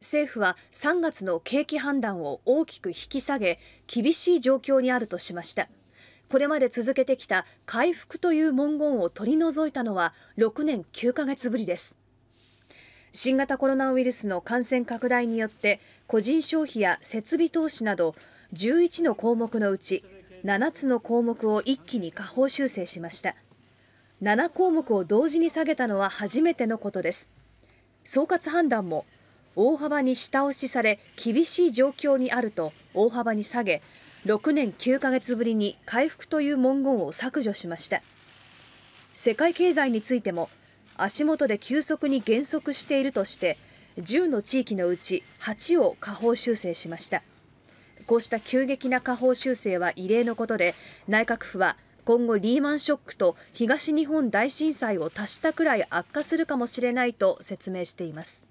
政府は3月の景気判断を大きく引き下げ厳しい状況にあるとしましたこれまで続けてきた回復という文言を取り除いたのは6年9ヶ月ぶりです新型コロナウイルスの感染拡大によって個人消費や設備投資など11の項目のうち7つの項目を一気に下方修正しました7項目を同時に下げたのは初めてのことです総括判断も大幅に下押しされ厳しい状況にあると大幅に下げ6年9ヶ月ぶりに回復という文言を削除しました世界経済についても足元で急速に減速しているとして10の地域のうち8を下方修正しましたこうした急激な下方修正は異例のことで内閣府は今後リーマンショックと東日本大震災を足したくらい悪化するかもしれないと説明しています